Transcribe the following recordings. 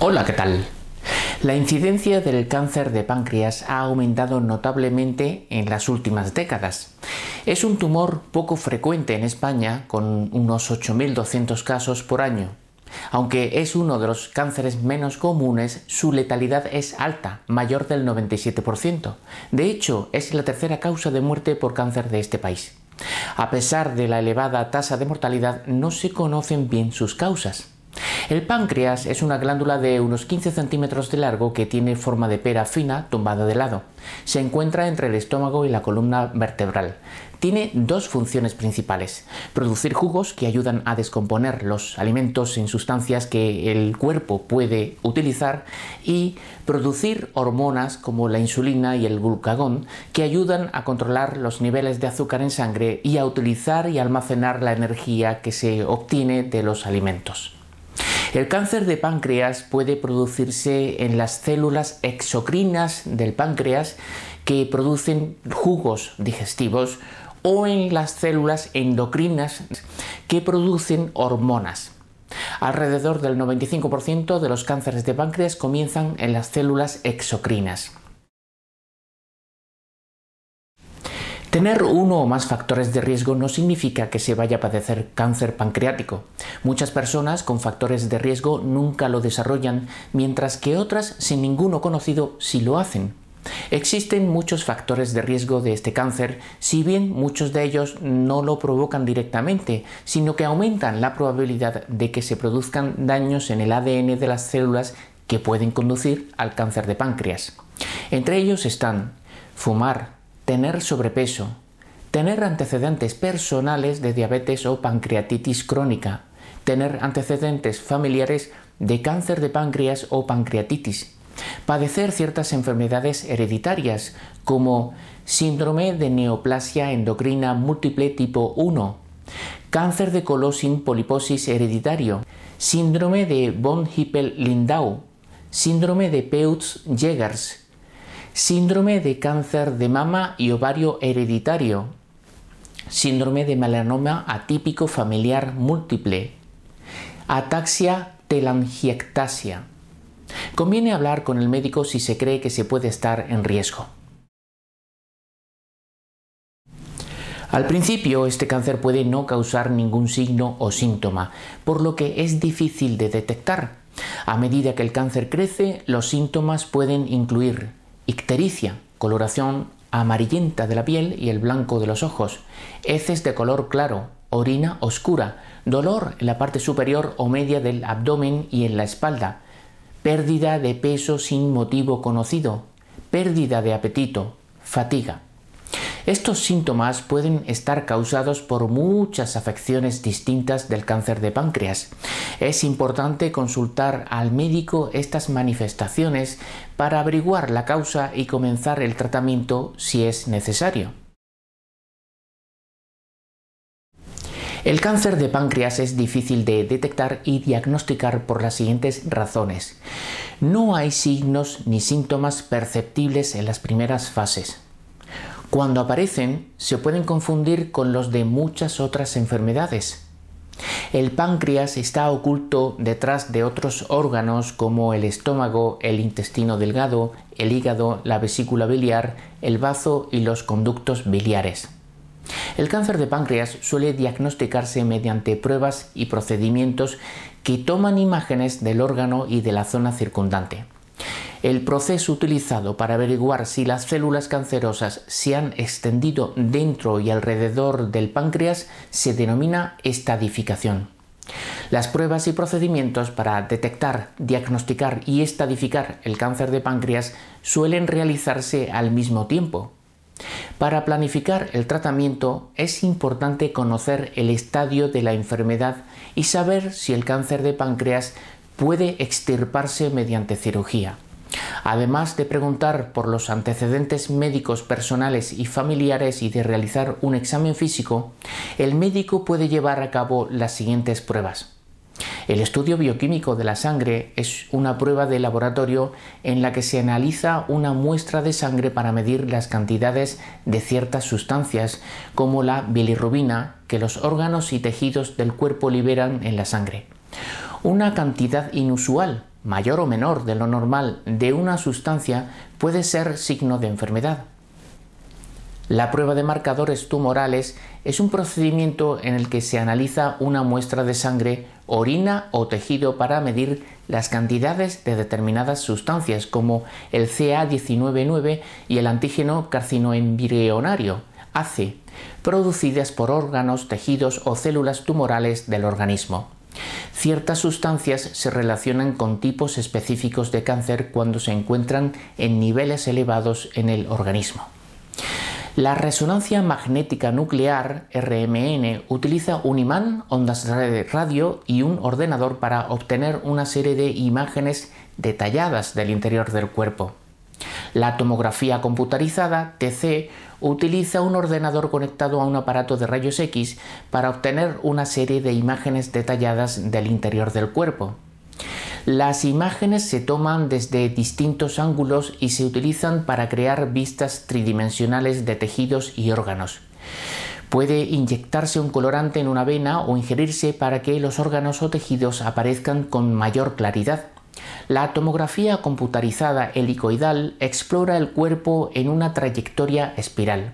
Hola, ¿qué tal? La incidencia del cáncer de páncreas ha aumentado notablemente en las últimas décadas. Es un tumor poco frecuente en España, con unos 8.200 casos por año. Aunque es uno de los cánceres menos comunes, su letalidad es alta, mayor del 97%. De hecho, es la tercera causa de muerte por cáncer de este país. A pesar de la elevada tasa de mortalidad, no se conocen bien sus causas. El páncreas es una glándula de unos 15 centímetros de largo que tiene forma de pera fina tumbada de lado. Se encuentra entre el estómago y la columna vertebral. Tiene dos funciones principales. Producir jugos que ayudan a descomponer los alimentos en sustancias que el cuerpo puede utilizar y producir hormonas como la insulina y el glucagón que ayudan a controlar los niveles de azúcar en sangre y a utilizar y almacenar la energía que se obtiene de los alimentos. El cáncer de páncreas puede producirse en las células exocrinas del páncreas que producen jugos digestivos o en las células endocrinas que producen hormonas. Alrededor del 95% de los cánceres de páncreas comienzan en las células exocrinas. Tener uno o más factores de riesgo no significa que se vaya a padecer cáncer pancreático. Muchas personas con factores de riesgo nunca lo desarrollan, mientras que otras sin ninguno conocido sí lo hacen. Existen muchos factores de riesgo de este cáncer, si bien muchos de ellos no lo provocan directamente, sino que aumentan la probabilidad de que se produzcan daños en el ADN de las células que pueden conducir al cáncer de páncreas. Entre ellos están fumar, tener sobrepeso, tener antecedentes personales de diabetes o pancreatitis crónica, tener antecedentes familiares de cáncer de páncreas o pancreatitis, padecer ciertas enfermedades hereditarias como síndrome de neoplasia endocrina múltiple tipo 1, cáncer de colon sin poliposis hereditario, síndrome de von Hippel-Lindau, síndrome de Peutz-Jegers, síndrome de cáncer de mama y ovario hereditario, síndrome de melanoma atípico familiar múltiple, ataxia telangiectasia. Conviene hablar con el médico si se cree que se puede estar en riesgo. Al principio, este cáncer puede no causar ningún signo o síntoma, por lo que es difícil de detectar. A medida que el cáncer crece, los síntomas pueden incluir Ictericia, coloración amarillenta de la piel y el blanco de los ojos. Heces de color claro, orina oscura, dolor en la parte superior o media del abdomen y en la espalda, pérdida de peso sin motivo conocido, pérdida de apetito, fatiga. Estos síntomas pueden estar causados por muchas afecciones distintas del cáncer de páncreas. Es importante consultar al médico estas manifestaciones para averiguar la causa y comenzar el tratamiento si es necesario. El cáncer de páncreas es difícil de detectar y diagnosticar por las siguientes razones. No hay signos ni síntomas perceptibles en las primeras fases. Cuando aparecen, se pueden confundir con los de muchas otras enfermedades. El páncreas está oculto detrás de otros órganos como el estómago, el intestino delgado, el hígado, la vesícula biliar, el bazo y los conductos biliares. El cáncer de páncreas suele diagnosticarse mediante pruebas y procedimientos que toman imágenes del órgano y de la zona circundante el proceso utilizado para averiguar si las células cancerosas se han extendido dentro y alrededor del páncreas se denomina estadificación. Las pruebas y procedimientos para detectar, diagnosticar y estadificar el cáncer de páncreas suelen realizarse al mismo tiempo. Para planificar el tratamiento es importante conocer el estadio de la enfermedad y saber si el cáncer de páncreas puede extirparse mediante cirugía. Además de preguntar por los antecedentes médicos personales y familiares y de realizar un examen físico, el médico puede llevar a cabo las siguientes pruebas. El estudio bioquímico de la sangre es una prueba de laboratorio en la que se analiza una muestra de sangre para medir las cantidades de ciertas sustancias, como la bilirrubina, que los órganos y tejidos del cuerpo liberan en la sangre. Una cantidad inusual mayor o menor de lo normal de una sustancia puede ser signo de enfermedad. La prueba de marcadores tumorales es un procedimiento en el que se analiza una muestra de sangre, orina o tejido para medir las cantidades de determinadas sustancias como el CA199 y el antígeno carcinoembrionario, (ACE), producidas por órganos, tejidos o células tumorales del organismo. Ciertas sustancias se relacionan con tipos específicos de cáncer cuando se encuentran en niveles elevados en el organismo. La resonancia magnética nuclear RMN utiliza un imán, ondas de radio y un ordenador para obtener una serie de imágenes detalladas del interior del cuerpo. La tomografía computarizada TC utiliza un ordenador conectado a un aparato de rayos X para obtener una serie de imágenes detalladas del interior del cuerpo. Las imágenes se toman desde distintos ángulos y se utilizan para crear vistas tridimensionales de tejidos y órganos. Puede inyectarse un colorante en una vena o ingerirse para que los órganos o tejidos aparezcan con mayor claridad. La tomografía computarizada helicoidal explora el cuerpo en una trayectoria espiral.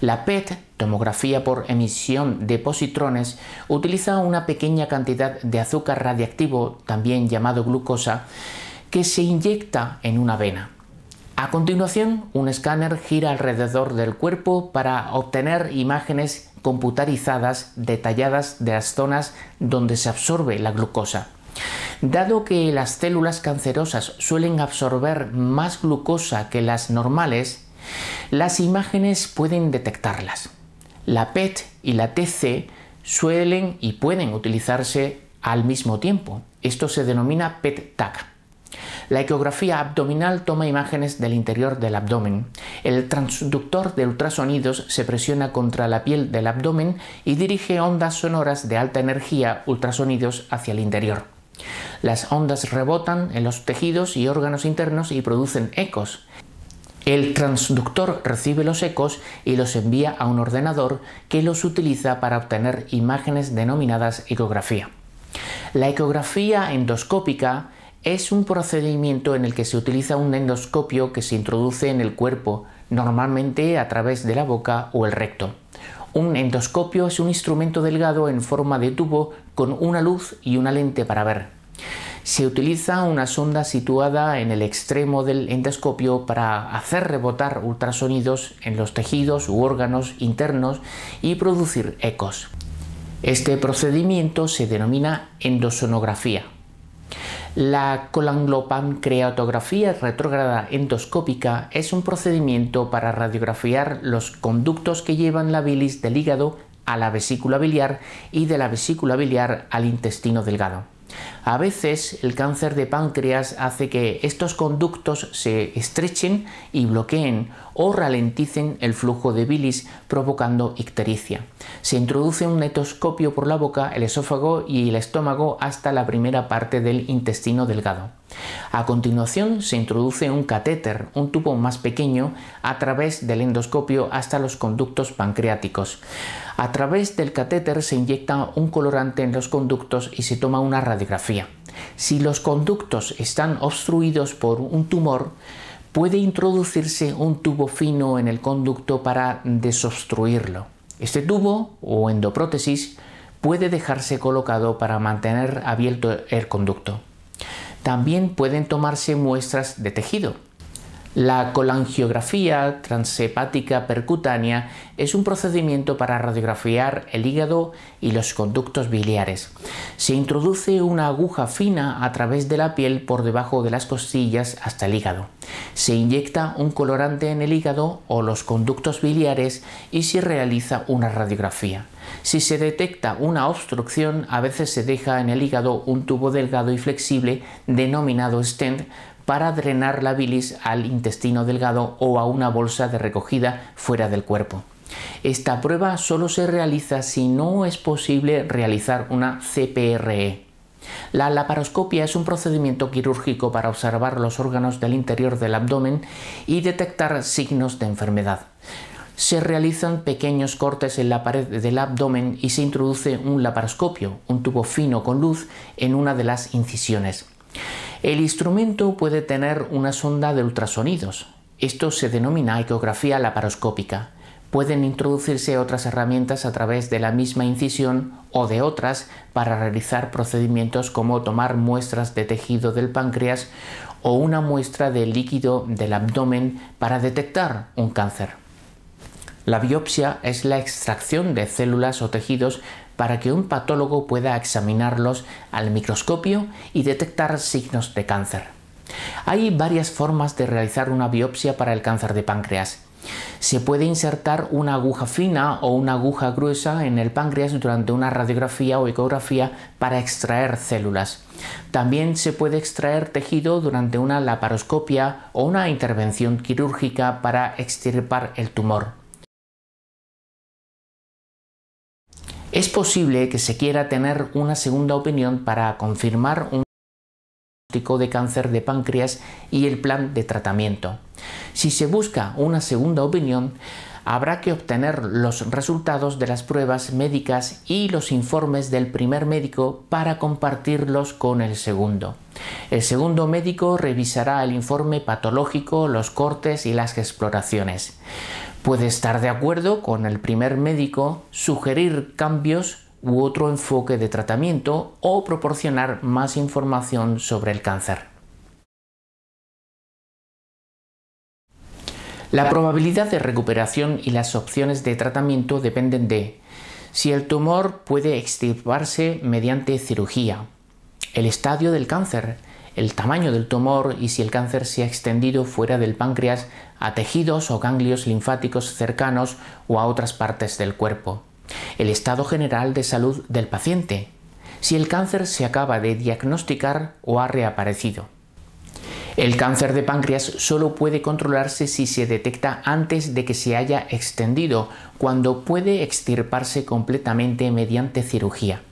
La PET, tomografía por emisión de positrones, utiliza una pequeña cantidad de azúcar radiactivo, también llamado glucosa, que se inyecta en una vena. A continuación, un escáner gira alrededor del cuerpo para obtener imágenes computarizadas detalladas de las zonas donde se absorbe la glucosa. Dado que las células cancerosas suelen absorber más glucosa que las normales, las imágenes pueden detectarlas. La PET y la TC suelen y pueden utilizarse al mismo tiempo. Esto se denomina PET-TAC. La ecografía abdominal toma imágenes del interior del abdomen. El transductor de ultrasonidos se presiona contra la piel del abdomen y dirige ondas sonoras de alta energía ultrasonidos hacia el interior. Las ondas rebotan en los tejidos y órganos internos y producen ecos. El transductor recibe los ecos y los envía a un ordenador que los utiliza para obtener imágenes denominadas ecografía. La ecografía endoscópica es un procedimiento en el que se utiliza un endoscopio que se introduce en el cuerpo, normalmente a través de la boca o el recto. Un endoscopio es un instrumento delgado en forma de tubo con una luz y una lente para ver. Se utiliza una sonda situada en el extremo del endoscopio para hacer rebotar ultrasonidos en los tejidos u órganos internos y producir ecos. Este procedimiento se denomina endosonografía. La colanglopancreatografía retrógrada endoscópica es un procedimiento para radiografiar los conductos que llevan la bilis del hígado a la vesícula biliar y de la vesícula biliar al intestino delgado. A veces el cáncer de páncreas hace que estos conductos se estrechen y bloqueen o ralenticen el flujo de bilis provocando ictericia. Se introduce un netoscopio por la boca, el esófago y el estómago hasta la primera parte del intestino delgado. A continuación se introduce un catéter, un tubo más pequeño, a través del endoscopio hasta los conductos pancreáticos. A través del catéter se inyecta un colorante en los conductos y se toma una radiografía. Si los conductos están obstruidos por un tumor, puede introducirse un tubo fino en el conducto para desobstruirlo. Este tubo o endoprótesis puede dejarse colocado para mantener abierto el conducto. También pueden tomarse muestras de tejido la colangiografía transepática percutánea es un procedimiento para radiografiar el hígado y los conductos biliares. Se introduce una aguja fina a través de la piel por debajo de las costillas hasta el hígado. Se inyecta un colorante en el hígado o los conductos biliares y se realiza una radiografía. Si se detecta una obstrucción, a veces se deja en el hígado un tubo delgado y flexible denominado stent para drenar la bilis al intestino delgado o a una bolsa de recogida fuera del cuerpo. Esta prueba solo se realiza si no es posible realizar una CPRE. La laparoscopia es un procedimiento quirúrgico para observar los órganos del interior del abdomen y detectar signos de enfermedad. Se realizan pequeños cortes en la pared del abdomen y se introduce un laparoscopio, un tubo fino con luz, en una de las incisiones. El instrumento puede tener una sonda de ultrasonidos. Esto se denomina ecografía laparoscópica. Pueden introducirse otras herramientas a través de la misma incisión o de otras para realizar procedimientos como tomar muestras de tejido del páncreas o una muestra de líquido del abdomen para detectar un cáncer. La biopsia es la extracción de células o tejidos para que un patólogo pueda examinarlos al microscopio y detectar signos de cáncer. Hay varias formas de realizar una biopsia para el cáncer de páncreas. Se puede insertar una aguja fina o una aguja gruesa en el páncreas durante una radiografía o ecografía para extraer células. También se puede extraer tejido durante una laparoscopia o una intervención quirúrgica para extirpar el tumor. Es posible que se quiera tener una segunda opinión para confirmar un diagnóstico de cáncer de páncreas y el plan de tratamiento. Si se busca una segunda opinión, habrá que obtener los resultados de las pruebas médicas y los informes del primer médico para compartirlos con el segundo. El segundo médico revisará el informe patológico, los cortes y las exploraciones. Puede estar de acuerdo con el primer médico, sugerir cambios u otro enfoque de tratamiento o proporcionar más información sobre el cáncer. La probabilidad de recuperación y las opciones de tratamiento dependen de si el tumor puede extirparse mediante cirugía, el estadio del cáncer, el tamaño del tumor y si el cáncer se ha extendido fuera del páncreas a tejidos o ganglios linfáticos cercanos o a otras partes del cuerpo. El estado general de salud del paciente. Si el cáncer se acaba de diagnosticar o ha reaparecido. El cáncer de páncreas solo puede controlarse si se detecta antes de que se haya extendido, cuando puede extirparse completamente mediante cirugía.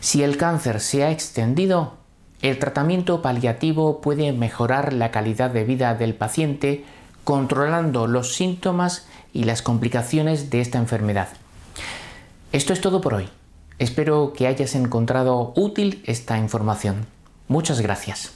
Si el cáncer se ha extendido, el tratamiento paliativo puede mejorar la calidad de vida del paciente controlando los síntomas y las complicaciones de esta enfermedad. Esto es todo por hoy. Espero que hayas encontrado útil esta información. Muchas gracias.